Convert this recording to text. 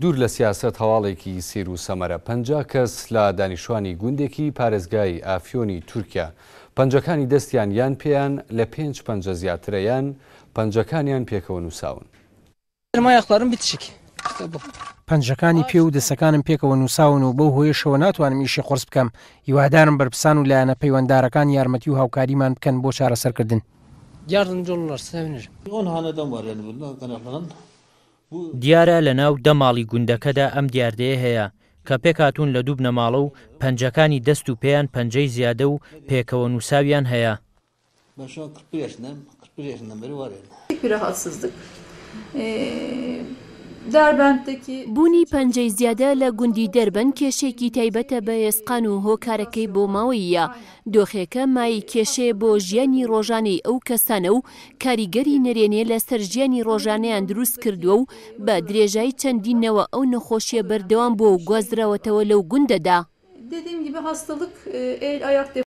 دوور لە سیاست هەواڵێکی سیر و سەمەرە پنج کەس لە دانیشتوانی گوندێکی پارێزگای ئافیۆنی تورکیا پنجەکانی دەستیان یان پێیان لە پێنج پنج زیاترەیان پنجەکانیان پێکەوە نووساون مایەخڵارم بتشکی پنجەکانی پێ و دەسەکانم پێکەوە نووساون و بەو هۆیشەوە ناتوانم ئیشی قرس بکەم هیوادارم بەرپسان و لایەنە پەیوەنددارەکان یارمەتی و هاوکاریمان بکەن بۆ چارەسەرکردن یاردن جۆڵ لەرسێنژ ئۆن هاەدەم وارێن بن قەنەقان دیارە لە ناو دەماڵی گوندەکەدا ئەم دیاردەیە هەیە کە پێکاتون لە دوو بنەماڵە و پەنجەکانی دەست و پێیان پەنجەی زیادە و پێکەوە نووساویان هەیە başa 45 nem 45 nem beri var yani. Bir rahatsızlık. Ee, بوونی پەنجەی زیادە لە گوندی دەربەن کێشێکی تایبەتە بە ئێسقان و هۆکارەکەی بۆ ماوەیە دۆخێکە مای کێشێ بۆ ژیانی ڕۆژانەی ئەو کەسانە و کاریگەری نرێنێ لە سەر ژیانی ڕۆژانەیان دروست کردووە و بە درێژای چەندینەوە ئەو نەخۆشیە بەردەوام بۆ گوازرەوەتەوە لەو گوندەدا.